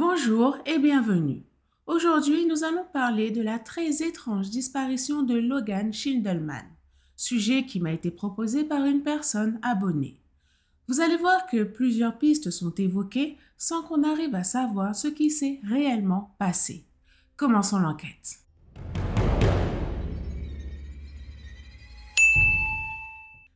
Bonjour et bienvenue. Aujourd'hui, nous allons parler de la très étrange disparition de Logan Schindelman, sujet qui m'a été proposé par une personne abonnée. Vous allez voir que plusieurs pistes sont évoquées sans qu'on arrive à savoir ce qui s'est réellement passé. Commençons l'enquête.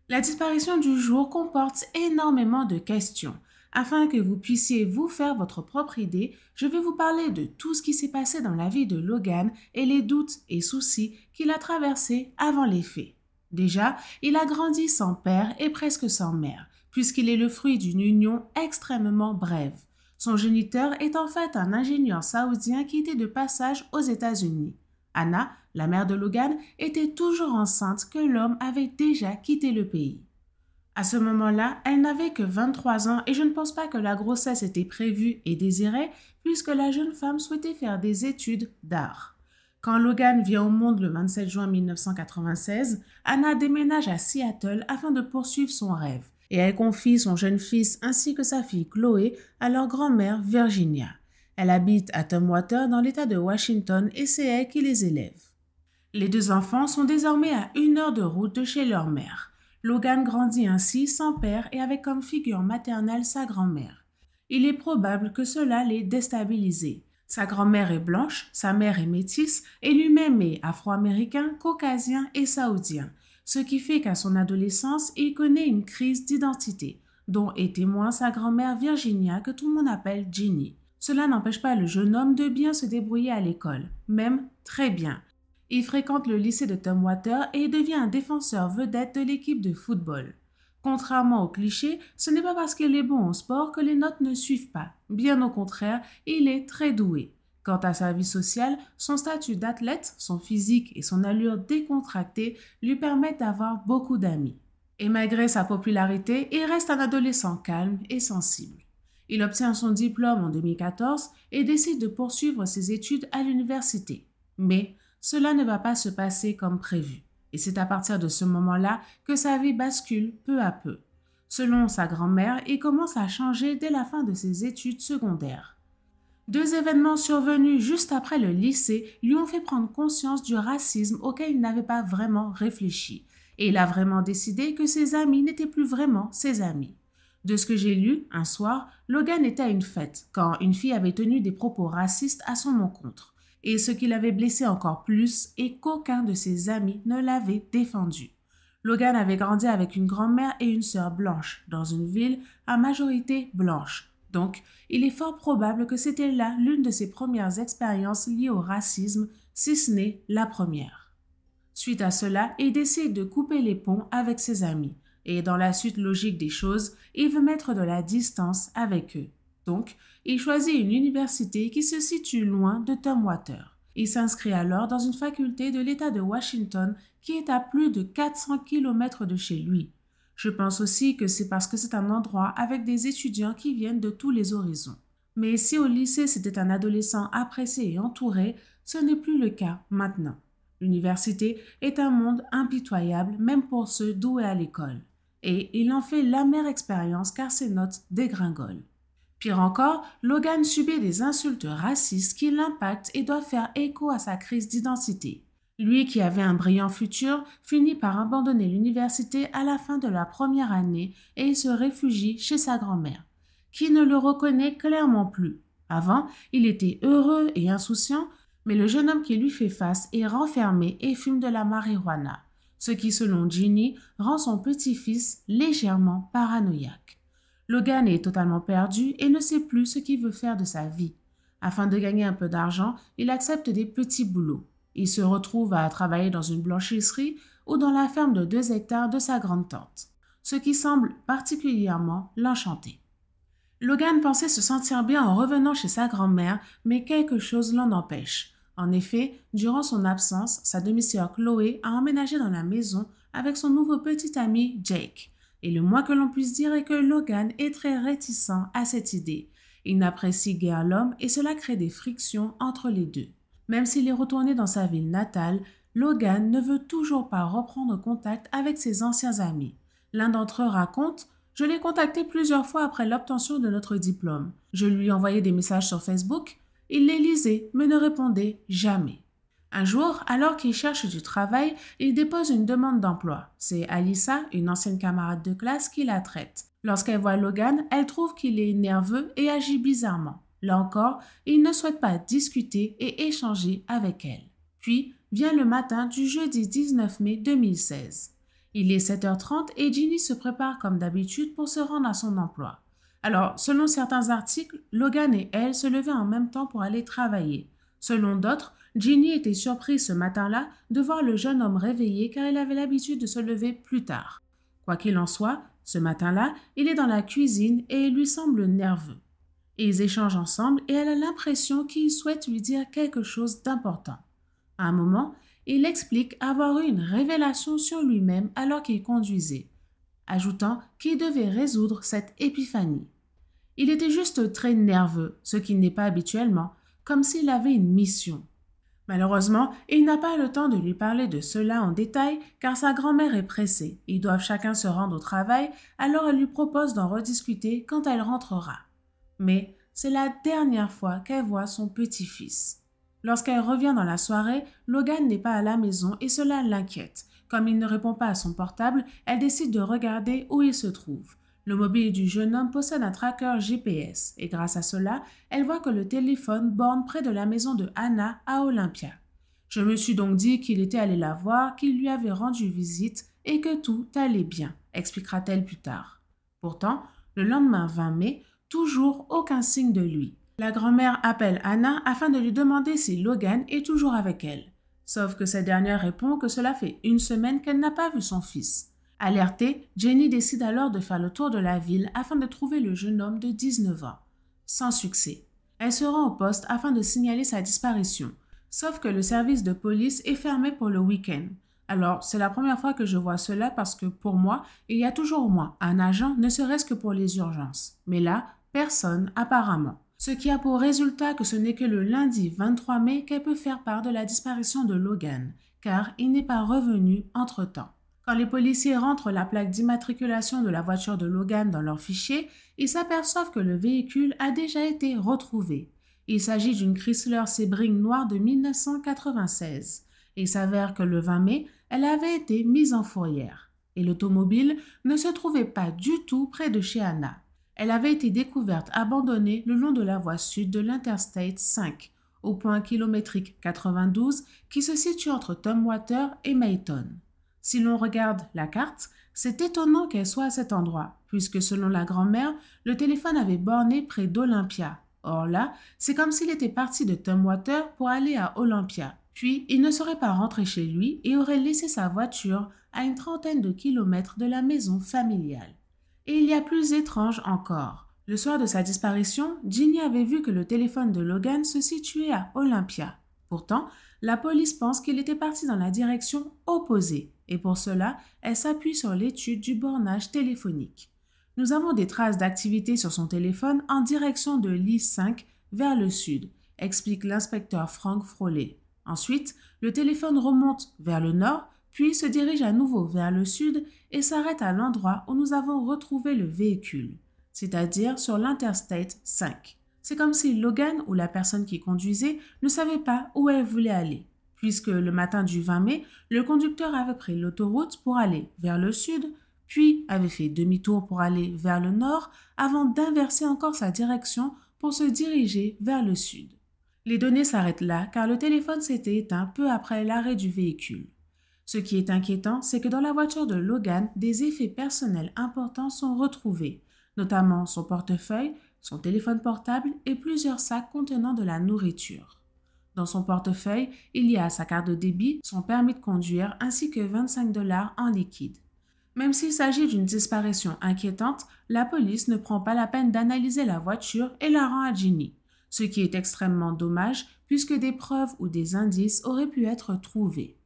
La disparition du jour comporte énormément de questions afin que vous puissiez vous faire votre propre idée, je vais vous parler de tout ce qui s'est passé dans la vie de Logan et les doutes et soucis qu'il a traversés avant les faits. Déjà, il a grandi sans père et presque sans mère, puisqu'il est le fruit d'une union extrêmement brève. Son géniteur est en fait un ingénieur saoudien qui était de passage aux États-Unis. Anna, la mère de Logan, était toujours enceinte que l'homme avait déjà quitté le pays. À ce moment-là, elle n'avait que 23 ans et je ne pense pas que la grossesse était prévue et désirée puisque la jeune femme souhaitait faire des études d'art. Quand Logan vient au monde le 27 juin 1996, Anna déménage à Seattle afin de poursuivre son rêve et elle confie son jeune fils ainsi que sa fille Chloé à leur grand-mère Virginia. Elle habite à Tomwater dans l'État de Washington et c'est elle qui les élève. Les deux enfants sont désormais à une heure de route de chez leur mère. Logan grandit ainsi sans père et avec comme figure maternelle sa grand-mère. Il est probable que cela l'ait déstabilisé. Sa grand-mère est blanche, sa mère est métisse et lui-même est afro-américain, caucasien et saoudien, ce qui fait qu'à son adolescence, il connaît une crise d'identité, dont est témoin sa grand-mère Virginia que tout le monde appelle Ginny. Cela n'empêche pas le jeune homme de bien se débrouiller à l'école, même très bien, il fréquente le lycée de Tom Water et devient un défenseur vedette de l'équipe de football. Contrairement au cliché, ce n'est pas parce qu'il est bon au sport que les notes ne suivent pas. Bien au contraire, il est très doué. Quant à sa vie sociale, son statut d'athlète, son physique et son allure décontractée lui permettent d'avoir beaucoup d'amis. Et malgré sa popularité, il reste un adolescent calme et sensible. Il obtient son diplôme en 2014 et décide de poursuivre ses études à l'université. Mais cela ne va pas se passer comme prévu. Et c'est à partir de ce moment-là que sa vie bascule peu à peu. Selon sa grand-mère, il commence à changer dès la fin de ses études secondaires. Deux événements survenus juste après le lycée lui ont fait prendre conscience du racisme auquel il n'avait pas vraiment réfléchi, et il a vraiment décidé que ses amis n'étaient plus vraiment ses amis. De ce que j'ai lu, un soir, Logan était à une fête, quand une fille avait tenu des propos racistes à son encontre et ce qui l'avait blessé encore plus et qu'aucun de ses amis ne l'avait défendu. Logan avait grandi avec une grand-mère et une sœur blanche dans une ville à majorité blanche. Donc, il est fort probable que c'était là l'une de ses premières expériences liées au racisme, si ce n'est la première. Suite à cela, il décide de couper les ponts avec ses amis, et dans la suite logique des choses, il veut mettre de la distance avec eux. Donc, il choisit une université qui se situe loin de Tumwater. Il s'inscrit alors dans une faculté de l'État de Washington qui est à plus de 400 km de chez lui. Je pense aussi que c'est parce que c'est un endroit avec des étudiants qui viennent de tous les horizons. Mais si au lycée c'était un adolescent apprécié et entouré, ce n'est plus le cas maintenant. L'université est un monde impitoyable même pour ceux doués à l'école. Et il en fait l'amère expérience car ses notes dégringolent. Pire encore, Logan subit des insultes racistes qui l'impactent et doivent faire écho à sa crise d'identité. Lui qui avait un brillant futur finit par abandonner l'université à la fin de la première année et se réfugie chez sa grand-mère, qui ne le reconnaît clairement plus. Avant, il était heureux et insouciant, mais le jeune homme qui lui fait face est renfermé et fume de la marijuana, ce qui selon Ginny rend son petit-fils légèrement paranoïaque. Logan est totalement perdu et ne sait plus ce qu'il veut faire de sa vie. Afin de gagner un peu d'argent, il accepte des petits boulots. Il se retrouve à travailler dans une blanchisserie ou dans la ferme de deux hectares de sa grande tante, ce qui semble particulièrement l'enchanter. Logan pensait se sentir bien en revenant chez sa grand-mère, mais quelque chose l'en empêche. En effet, durant son absence, sa demi-sœur Chloé a emménagé dans la maison avec son nouveau petit ami Jake. Et le moins que l'on puisse dire est que Logan est très réticent à cette idée. Il n'apprécie guère l'homme et cela crée des frictions entre les deux. Même s'il est retourné dans sa ville natale, Logan ne veut toujours pas reprendre contact avec ses anciens amis. L'un d'entre eux raconte Je l'ai contacté plusieurs fois après l'obtention de notre diplôme. Je lui envoyais des messages sur Facebook. Il les lisait, mais ne répondait jamais. Un jour, alors qu'il cherche du travail, il dépose une demande d'emploi. C'est Alissa, une ancienne camarade de classe, qui la traite. Lorsqu'elle voit Logan, elle trouve qu'il est nerveux et agit bizarrement. Là encore, il ne souhaite pas discuter et échanger avec elle. Puis vient le matin du jeudi 19 mai 2016. Il est 7h30 et Ginny se prépare comme d'habitude pour se rendre à son emploi. Alors, selon certains articles, Logan et elle se levaient en même temps pour aller travailler. Selon d'autres, Ginny était surprise ce matin-là de voir le jeune homme réveillé car elle avait l'habitude de se lever plus tard. Quoi qu'il en soit, ce matin-là, il est dans la cuisine et il lui semble nerveux. Ils échangent ensemble et elle a l'impression qu'il souhaite lui dire quelque chose d'important. À un moment, il explique avoir eu une révélation sur lui-même alors qu'il conduisait, ajoutant qu'il devait résoudre cette épiphanie. Il était juste très nerveux, ce qui n'est pas habituellement, comme s'il avait une mission. Malheureusement, il n'a pas le temps de lui parler de cela en détail car sa grand-mère est pressée. Ils doivent chacun se rendre au travail, alors elle lui propose d'en rediscuter quand elle rentrera. Mais c'est la dernière fois qu'elle voit son petit-fils. Lorsqu'elle revient dans la soirée, Logan n'est pas à la maison et cela l'inquiète. Comme il ne répond pas à son portable, elle décide de regarder où il se trouve. Le mobile du jeune homme possède un tracker GPS et grâce à cela, elle voit que le téléphone borne près de la maison de Anna à Olympia. Je me suis donc dit qu'il était allé la voir, qu'il lui avait rendu visite et que tout allait bien, expliquera-t-elle plus tard. Pourtant, le lendemain 20 mai, toujours aucun signe de lui. La grand-mère appelle Anna afin de lui demander si Logan est toujours avec elle. Sauf que cette dernière répond que cela fait une semaine qu'elle n'a pas vu son fils. Alertée, Jenny décide alors de faire le tour de la ville afin de trouver le jeune homme de 19 ans. Sans succès. Elle se rend au poste afin de signaler sa disparition, sauf que le service de police est fermé pour le week-end. Alors, c'est la première fois que je vois cela parce que pour moi, il y a toujours au moins un agent, ne serait-ce que pour les urgences. Mais là, personne apparemment. Ce qui a pour résultat que ce n'est que le lundi 23 mai qu'elle peut faire part de la disparition de Logan, car il n'est pas revenu entre-temps les policiers rentrent la plaque d'immatriculation de la voiture de Logan dans leur fichier, ils s'aperçoivent que le véhicule a déjà été retrouvé. Il s'agit d'une Chrysler Sebring noire de 1996. Il s'avère que le 20 mai, elle avait été mise en fourrière et l'automobile ne se trouvait pas du tout près de chez Anna. Elle avait été découverte abandonnée le long de la voie sud de l'Interstate 5, au point kilométrique 92 qui se situe entre Tumwater et Mayton. Si l'on regarde la carte, c'est étonnant qu'elle soit à cet endroit, puisque selon la grand-mère, le téléphone avait borné près d'Olympia. Or là, c'est comme s'il était parti de Tumwater pour aller à Olympia. Puis, il ne serait pas rentré chez lui et aurait laissé sa voiture à une trentaine de kilomètres de la maison familiale. Et il y a plus étrange encore. Le soir de sa disparition, Ginny avait vu que le téléphone de Logan se situait à Olympia. Pourtant, la police pense qu'il était parti dans la direction opposée et pour cela, elle s'appuie sur l'étude du bornage téléphonique. Nous avons des traces d'activité sur son téléphone en direction de l'I5 vers le sud, explique l'inspecteur Franck Frolet. Ensuite, le téléphone remonte vers le nord, puis se dirige à nouveau vers le sud et s'arrête à l'endroit où nous avons retrouvé le véhicule, c'est-à-dire sur l'Interstate 5. C'est comme si Logan ou la personne qui conduisait ne savait pas où elle voulait aller puisque le matin du 20 mai, le conducteur avait pris l'autoroute pour aller vers le sud, puis avait fait demi-tour pour aller vers le nord avant d'inverser encore sa direction pour se diriger vers le sud. Les données s'arrêtent là car le téléphone s'était éteint peu après l'arrêt du véhicule. Ce qui est inquiétant, c'est que dans la voiture de Logan, des effets personnels importants sont retrouvés, notamment son portefeuille, son téléphone portable et plusieurs sacs contenant de la nourriture. Dans son portefeuille, il y a sa carte de débit, son permis de conduire ainsi que 25 dollars en liquide. Même s'il s'agit d'une disparition inquiétante, la police ne prend pas la peine d'analyser la voiture et la rend à Ginny, ce qui est extrêmement dommage puisque des preuves ou des indices auraient pu être trouvés.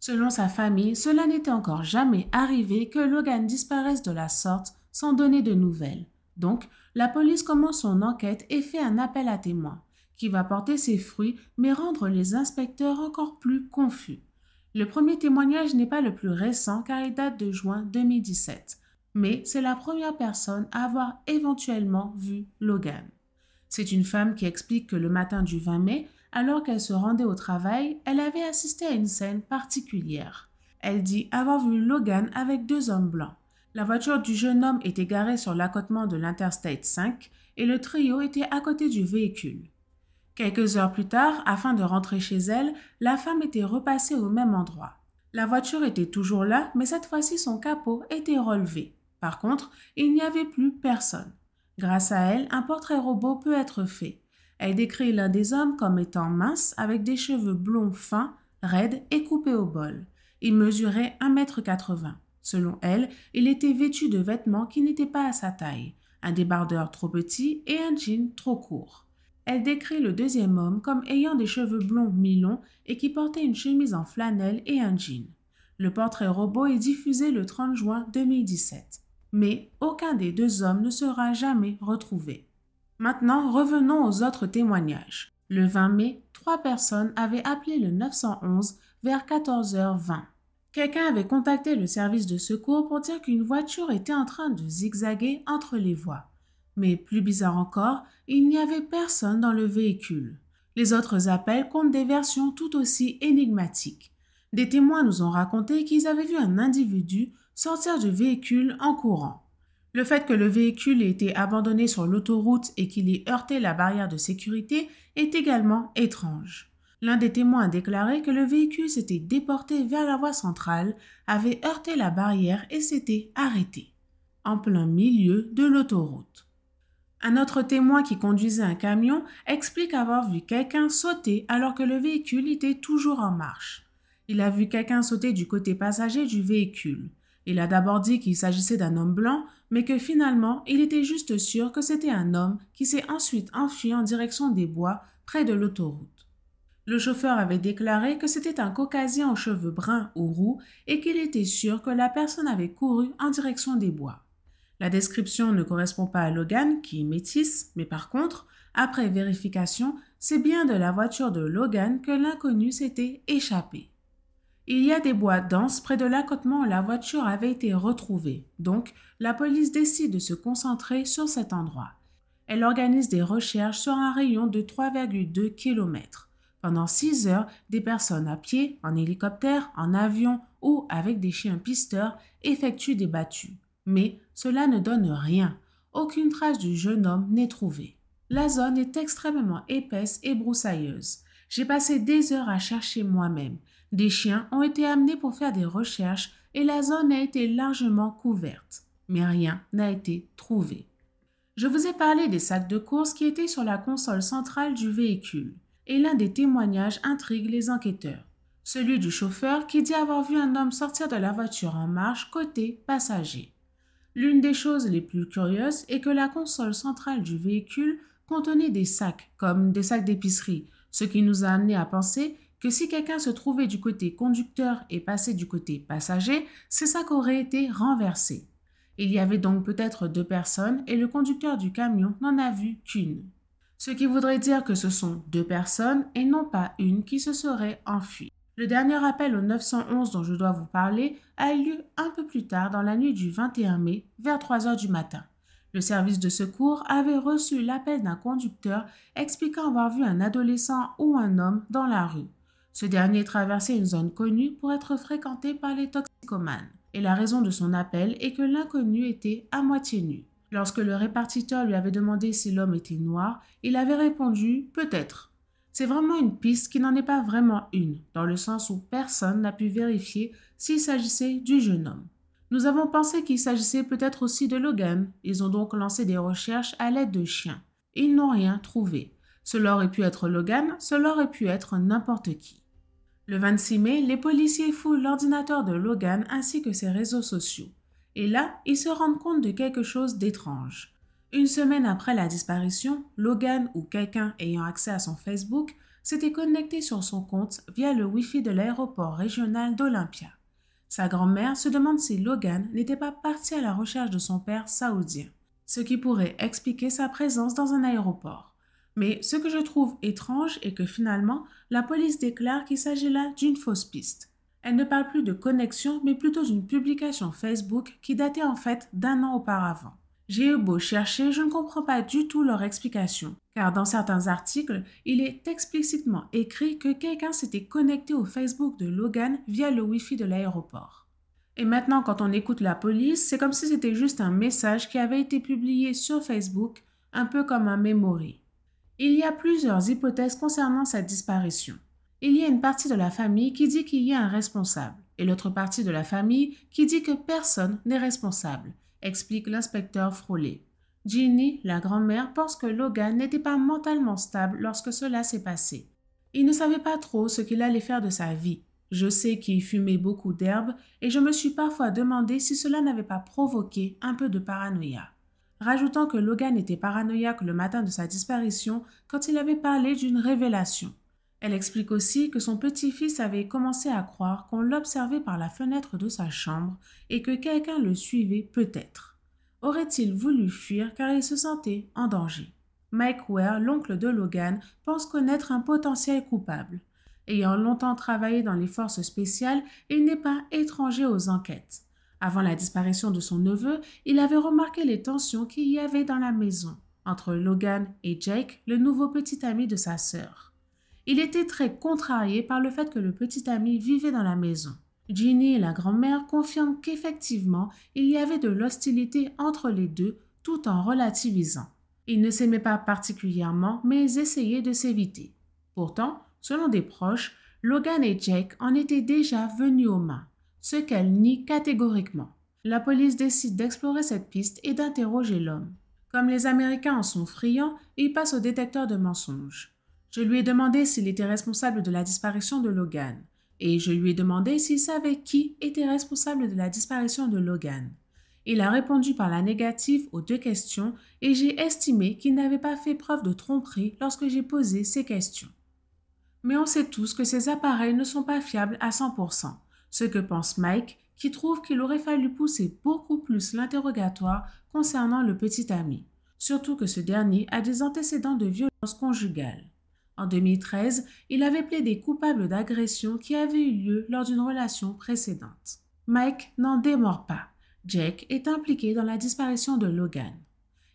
Selon sa famille, cela n'était encore jamais arrivé que Logan disparaisse de la sorte sans donner de nouvelles. Donc, la police commence son enquête et fait un appel à témoins qui va porter ses fruits, mais rendre les inspecteurs encore plus confus. Le premier témoignage n'est pas le plus récent car il date de juin 2017, mais c'est la première personne à avoir éventuellement vu Logan. C'est une femme qui explique que le matin du 20 mai, alors qu'elle se rendait au travail, elle avait assisté à une scène particulière. Elle dit avoir vu Logan avec deux hommes blancs. La voiture du jeune homme était garée sur l'accotement de l'Interstate 5 et le trio était à côté du véhicule. Quelques heures plus tard, afin de rentrer chez elle, la femme était repassée au même endroit. La voiture était toujours là, mais cette fois-ci son capot était relevé. Par contre, il n'y avait plus personne. Grâce à elle, un portrait robot peut être fait. Elle décrit l'un des hommes comme étant mince, avec des cheveux blonds fins, raides et coupés au bol. Il mesurait 1m80. Selon elle, il était vêtu de vêtements qui n'étaient pas à sa taille, un débardeur trop petit et un jean trop court. Elle décrit le deuxième homme comme ayant des cheveux blonds mi-longs et qui portait une chemise en flanelle et un jean. Le portrait robot est diffusé le 30 juin 2017. Mais aucun des deux hommes ne sera jamais retrouvé. Maintenant, revenons aux autres témoignages. Le 20 mai, trois personnes avaient appelé le 911 vers 14h20. Quelqu'un avait contacté le service de secours pour dire qu'une voiture était en train de zigzaguer entre les voies. Mais plus bizarre encore, il n'y avait personne dans le véhicule. Les autres appels comptent des versions tout aussi énigmatiques. Des témoins nous ont raconté qu'ils avaient vu un individu sortir du véhicule en courant. Le fait que le véhicule ait été abandonné sur l'autoroute et qu'il ait heurté la barrière de sécurité est également étrange. L'un des témoins a déclaré que le véhicule s'était déporté vers la voie centrale, avait heurté la barrière et s'était arrêté, en plein milieu de l'autoroute. Un autre témoin qui conduisait un camion explique avoir vu quelqu'un sauter alors que le véhicule était toujours en marche. Il a vu quelqu'un sauter du côté passager du véhicule. Il a d'abord dit qu'il s'agissait d'un homme blanc, mais que finalement il était juste sûr que c'était un homme qui s'est ensuite enfui en direction des bois près de l'autoroute. Le chauffeur avait déclaré que c'était un Caucasien aux cheveux bruns ou roux et qu'il était sûr que la personne avait couru en direction des bois. La description ne correspond pas à Logan, qui est métisse, mais par contre, après vérification, c'est bien de la voiture de Logan que l'inconnu s'était échappé. Il y a des bois denses près de l'accotement où la voiture avait été retrouvée, donc la police décide de se concentrer sur cet endroit. Elle organise des recherches sur un rayon de 3,2 km. Pendant 6 heures, des personnes à pied, en hélicoptère, en avion ou avec des chiens pisteurs effectuent des battues mais cela ne donne rien. Aucune trace du jeune homme n'est trouvée. La zone est extrêmement épaisse et broussailleuse. J'ai passé des heures à chercher moi-même. Des chiens ont été amenés pour faire des recherches et la zone a été largement couverte, mais rien n'a été trouvé. Je vous ai parlé des sacs de course qui étaient sur la console centrale du véhicule, et l'un des témoignages intrigue les enquêteurs. Celui du chauffeur qui dit avoir vu un homme sortir de la voiture en marche côté passager. L'une des choses les plus curieuses est que la console centrale du véhicule contenait des sacs, comme des sacs d'épicerie, ce qui nous a amené à penser que si quelqu'un se trouvait du côté conducteur et passait du côté passager, ces sacs auraient été renversés. Il y avait donc peut-être deux personnes et le conducteur du camion n'en a vu qu'une. Ce qui voudrait dire que ce sont deux personnes et non pas une qui se seraient enfuies. Le dernier appel au 911 dont je dois vous parler a eu lieu un peu plus tard dans la nuit du 21 mai, vers 3 heures du matin. Le service de secours avait reçu l'appel d'un conducteur expliquant avoir vu un adolescent ou un homme dans la rue. Ce dernier traversait une zone connue pour être fréquentée par les toxicomanes. Et la raison de son appel est que l'inconnu était à moitié nu. Lorsque le répartiteur lui avait demandé si l'homme était noir, il avait répondu peut-être. C'est vraiment une piste qui n'en est pas vraiment une, dans le sens où personne n'a pu vérifier s'il s'agissait du jeune homme. Nous avons pensé qu'il s'agissait peut-être aussi de Logan. Ils ont donc lancé des recherches à l'aide de chiens. Ils n'ont rien trouvé. Cela aurait pu être Logan, cela aurait pu être n'importe qui. Le 26 mai, les policiers fouillent l'ordinateur de Logan ainsi que ses réseaux sociaux. Et là, ils se rendent compte de quelque chose d'étrange. Une semaine après la disparition, Logan ou quelqu'un ayant accès à son Facebook s'était connecté sur son compte via le Wi-Fi de l'aéroport régional d'Olympia. Sa grand-mère se demande si Logan n'était pas parti à la recherche de son père saoudien, ce qui pourrait expliquer sa présence dans un aéroport. Mais ce que je trouve étrange est que finalement, la police déclare qu'il s'agit là d'une fausse piste. Elle ne parle plus de connexion, mais plutôt d'une publication Facebook qui datait en fait d'un an auparavant. J'ai eu beau chercher, je ne comprends pas du tout leur explication, car dans certains articles, il est explicitement écrit que quelqu'un s'était connecté au Facebook de Logan via le Wi-Fi de l'aéroport. Et maintenant, quand on écoute la police, c'est comme si c'était juste un message qui avait été publié sur Facebook, un peu comme un memory. Il y a plusieurs hypothèses concernant sa disparition. Il y a une partie de la famille qui dit qu'il y a un responsable, et l'autre partie de la famille qui dit que personne n'est responsable, explique l'inspecteur Froley. Ginny, la grand-mère, pense que Logan n'était pas mentalement stable lorsque cela s'est passé. Il ne savait pas trop ce qu'il allait faire de sa vie. Je sais qu'il fumait beaucoup d'herbe et je me suis parfois demandé si cela n'avait pas provoqué un peu de paranoïa. Rajoutant que Logan était paranoïaque le matin de sa disparition quand il avait parlé d'une révélation. Elle explique aussi que son petit-fils avait commencé à croire qu'on l'observait par la fenêtre de sa chambre et que quelqu'un le suivait peut-être. Aurait-il voulu fuir car il se sentait en danger Mike Ware, l'oncle de Logan, pense connaître un potentiel coupable. Ayant longtemps travaillé dans les forces spéciales, il n'est pas étranger aux enquêtes. Avant la disparition de son neveu, il avait remarqué les tensions qu'il y avait dans la maison entre Logan et Jake, le nouveau petit ami de sa sœur. Il était très contrarié par le fait que le petit ami vivait dans la maison. Ginny et la grand-mère confirment qu'effectivement, il y avait de l'hostilité entre les deux tout en relativisant. Ils ne s'aimaient pas particulièrement, mais essayaient de s'éviter. Pourtant, selon des proches, Logan et Jake en étaient déjà venus aux mains, ce qu'elle nie catégoriquement. La police décide d'explorer cette piste et d'interroger l'homme. Comme les Américains en sont friands, ils passent au détecteur de mensonges. Je lui ai demandé s'il était responsable de la disparition de Logan, et je lui ai demandé s'il savait qui était responsable de la disparition de Logan. Il a répondu par la négative aux deux questions et j'ai estimé qu'il n'avait pas fait preuve de tromperie lorsque j'ai posé ces questions. Mais on sait tous que ces appareils ne sont pas fiables à 100%, ce que pense Mike qui trouve qu'il aurait fallu pousser beaucoup plus l'interrogatoire concernant le petit ami, surtout que ce dernier a des antécédents de violence conjugale. En 2013, il avait plaidé coupable d'agression qui avait eu lieu lors d'une relation précédente. Mike n'en démord pas. Jake est impliqué dans la disparition de Logan.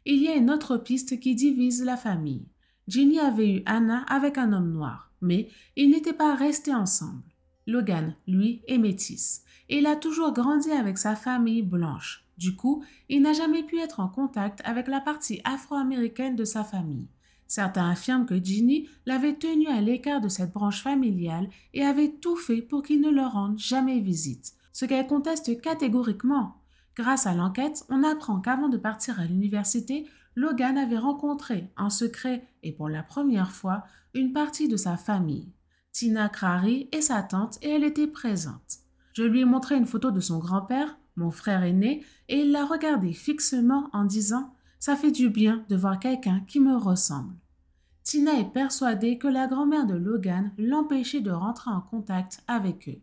Il y a une autre piste qui divise la famille. Ginny avait eu Anna avec un homme noir, mais ils n'étaient pas restés ensemble. Logan, lui, est métisse et il a toujours grandi avec sa famille blanche. Du coup, il n'a jamais pu être en contact avec la partie afro-américaine de sa famille. Certains affirment que Ginny l'avait tenu à l'écart de cette branche familiale et avait tout fait pour qu'il ne leur rende jamais visite, ce qu'elle conteste catégoriquement. Grâce à l'enquête, on apprend qu'avant de partir à l'université, Logan avait rencontré, en secret et pour la première fois, une partie de sa famille. Tina Crary et sa tante et elle était présente. Je lui ai montré une photo de son grand-père, mon frère aîné, et il l'a regardée fixement en disant ça fait du bien de voir quelqu'un qui me ressemble. Tina est persuadée que la grand-mère de Logan l'empêchait de rentrer en contact avec eux.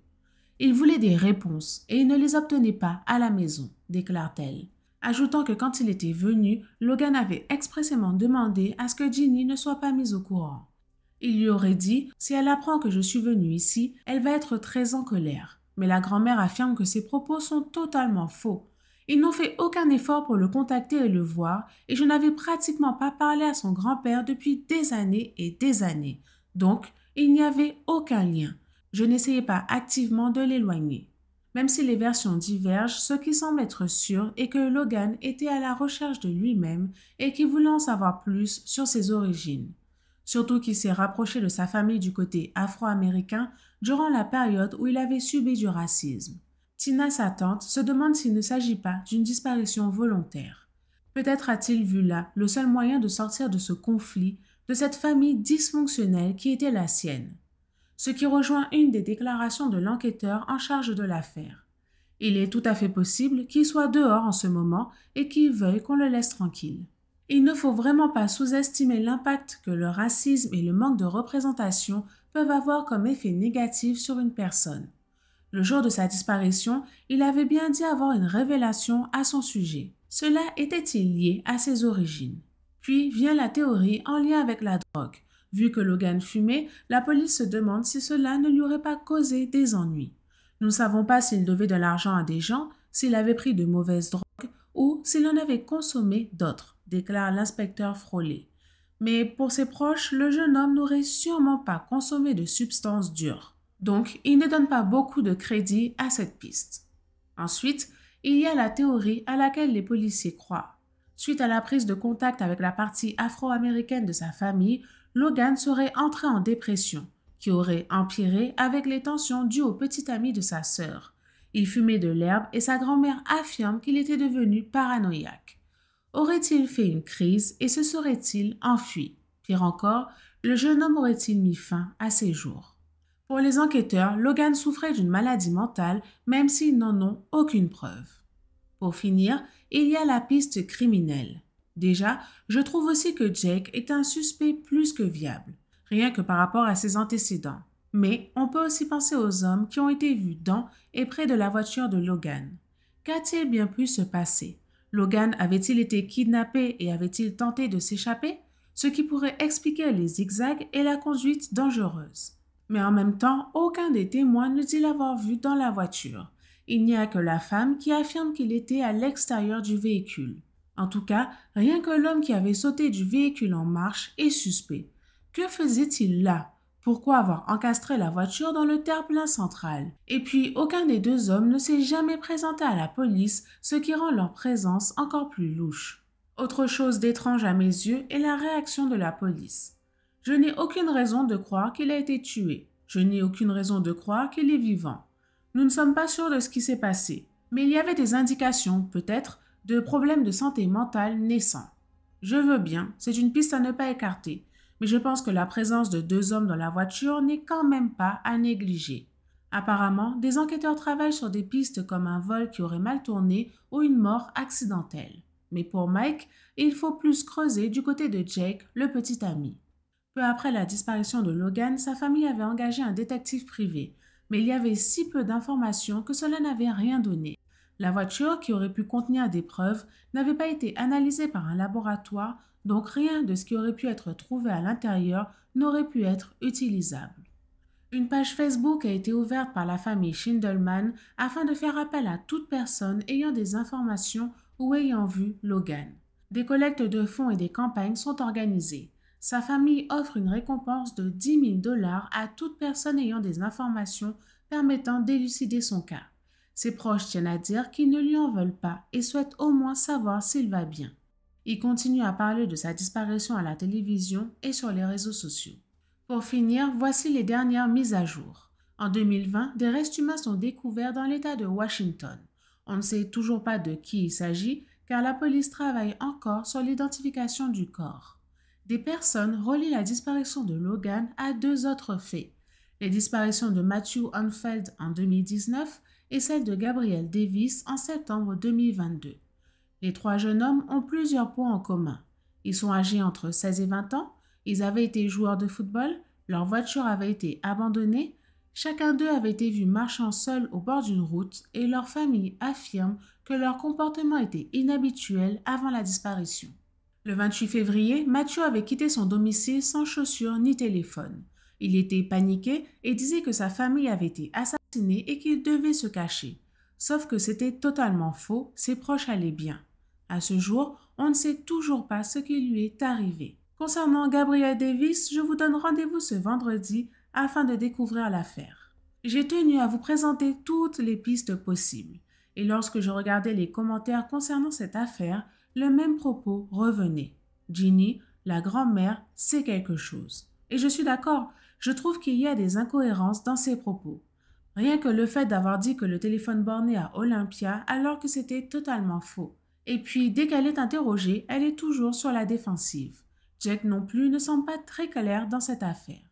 Il voulait des réponses et il ne les obtenait pas à la maison, déclare-t-elle, ajoutant que quand il était venu, Logan avait expressément demandé à ce que Ginny ne soit pas mise au courant. Il lui aurait dit Si elle apprend que je suis venue ici, elle va être très en colère. Mais la grand-mère affirme que ses propos sont totalement faux ils n'ont fait aucun effort pour le contacter et le voir, et je n'avais pratiquement pas parlé à son grand-père depuis des années et des années. Donc, il n'y avait aucun lien. Je n'essayais pas activement de l'éloigner. Même si les versions divergent, ce qui semble être sûr est que Logan était à la recherche de lui-même et qu'il voulait en savoir plus sur ses origines. Surtout qu'il s'est rapproché de sa famille du côté afro-américain durant la période où il avait subi du racisme. Tina, sa tante, se demande s'il ne s'agit pas d'une disparition volontaire. Peut-être a-t-il vu là le seul moyen de sortir de ce conflit, de cette famille dysfonctionnelle qui était la sienne. Ce qui rejoint une des déclarations de l'enquêteur en charge de l'affaire. Il est tout à fait possible qu'il soit dehors en ce moment et qu'il veuille qu'on le laisse tranquille. Il ne faut vraiment pas sous-estimer l'impact que le racisme et le manque de représentation peuvent avoir comme effet négatif sur une personne. Le jour de sa disparition, il avait bien dit avoir une révélation à son sujet. Cela était-il lié à ses origines Puis vient la théorie en lien avec la drogue. Vu que Logan fumait, la police se demande si cela ne lui aurait pas causé des ennuis. Nous ne savons pas s'il devait de l'argent à des gens, s'il avait pris de mauvaises drogues ou s'il en avait consommé d'autres, déclare l'inspecteur Frollet. Mais pour ses proches, le jeune homme n'aurait sûrement pas consommé de substances dures donc il ne donne pas beaucoup de crédit à cette piste. Ensuite, il y a la théorie à laquelle les policiers croient. Suite à la prise de contact avec la partie afro-américaine de sa famille, Logan serait entré en dépression, qui aurait empiré avec les tensions dues au petit ami de sa sœur. Il fumait de l'herbe et sa grand-mère affirme qu'il était devenu paranoïaque. Aurait-il fait une crise et se serait-il enfui Pire encore, le jeune homme aurait-il mis fin à ses jours pour les enquêteurs, Logan souffrait d'une maladie mentale, même s'ils n'en ont aucune preuve. Pour finir, il y a la piste criminelle. Déjà, je trouve aussi que Jake est un suspect plus que viable, rien que par rapport à ses antécédents. Mais on peut aussi penser aux hommes qui ont été vus dans et près de la voiture de Logan. Qu'a-t-il bien pu se passer Logan avait-il été kidnappé et avait-il tenté de s'échapper Ce qui pourrait expliquer les zigzags et la conduite dangereuse. Mais en même temps, aucun des témoins ne dit l'avoir vu dans la voiture. Il n'y a que la femme qui affirme qu'il était à l'extérieur du véhicule. En tout cas, rien que l'homme qui avait sauté du véhicule en marche est suspect. Que faisait-il là Pourquoi avoir encastré la voiture dans le terre-plein central Et puis, aucun des deux hommes ne s'est jamais présenté à la police, ce qui rend leur présence encore plus louche. Autre chose d'étrange à mes yeux est la réaction de la police. Je n'ai aucune raison de croire qu'il a été tué. Je n'ai aucune raison de croire qu'il est vivant. Nous ne sommes pas sûrs de ce qui s'est passé, mais il y avait des indications, peut-être, de problèmes de santé mentale naissants. Je veux bien, c'est une piste à ne pas écarter, mais je pense que la présence de deux hommes dans la voiture n'est quand même pas à négliger. Apparemment, des enquêteurs travaillent sur des pistes comme un vol qui aurait mal tourné ou une mort accidentelle. Mais pour Mike, il faut plus creuser du côté de Jake, le petit ami. Peu après la disparition de Logan, sa famille avait engagé un détective privé, mais il y avait si peu d'informations que cela n'avait rien donné. La voiture, qui aurait pu contenir des preuves, n'avait pas été analysée par un laboratoire, donc rien de ce qui aurait pu être trouvé à l'intérieur n'aurait pu être utilisable. Une page Facebook a été ouverte par la famille Schindelman afin de faire appel à toute personne ayant des informations ou ayant vu Logan. Des collectes de fonds et des campagnes sont organisées. Sa famille offre une récompense de 10 000 dollars à toute personne ayant des informations permettant d'élucider son cas. Ses proches tiennent à dire qu'ils ne lui en veulent pas et souhaitent au moins savoir s'il va bien. Il continue à parler de sa disparition à la télévision et sur les réseaux sociaux. Pour finir, voici les dernières mises à jour. En 2020, des restes humains sont découverts dans l'État de Washington. On ne sait toujours pas de qui il s'agit car la police travaille encore sur l'identification du corps des personnes relient la disparition de Logan à deux autres faits. Les disparitions de Matthew Anfeld en 2019 et celle de Gabriel Davis en septembre 2022. Les trois jeunes hommes ont plusieurs points en commun. Ils sont âgés entre 16 et 20 ans, ils avaient été joueurs de football, leur voiture avait été abandonnée, chacun d'eux avait été vu marchant seul au bord d'une route et leur famille affirme que leur comportement était inhabituel avant la disparition. Le 28 février, Mathieu avait quitté son domicile sans chaussures ni téléphone. Il était paniqué et disait que sa famille avait été assassinée et qu'il devait se cacher. Sauf que c'était totalement faux, ses proches allaient bien. À ce jour, on ne sait toujours pas ce qui lui est arrivé. Concernant Gabriel Davis, je vous donne rendez-vous ce vendredi afin de découvrir l'affaire. J'ai tenu à vous présenter toutes les pistes possibles, et lorsque je regardais les commentaires concernant cette affaire, le même propos revenait. Ginny, la grand-mère, sait quelque chose. Et je suis d'accord, je trouve qu'il y a des incohérences dans ses propos. Rien que le fait d'avoir dit que le téléphone bornait à Olympia alors que c'était totalement faux. Et puis, dès qu'elle est interrogée, elle est toujours sur la défensive. Jack non plus ne semble pas très clair dans cette affaire.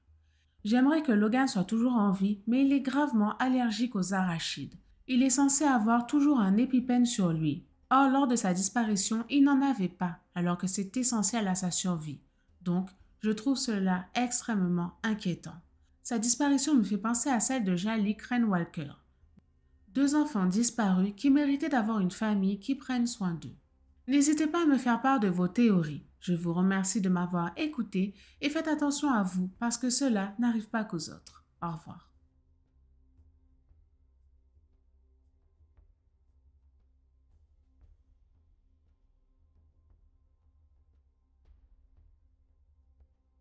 J'aimerais que Logan soit toujours en vie, mais il est gravement allergique aux arachides. Il est censé avoir toujours un épipène sur lui, Or, lors de sa disparition, il n'en avait pas, alors que c'est essentiel à sa survie. Donc, je trouve cela extrêmement inquiétant. Sa disparition me fait penser à celle de Jali Walker. Deux enfants disparus qui méritaient d'avoir une famille qui prenne soin d'eux. N'hésitez pas à me faire part de vos théories. Je vous remercie de m'avoir écouté et faites attention à vous parce que cela n'arrive pas qu'aux autres. Au revoir.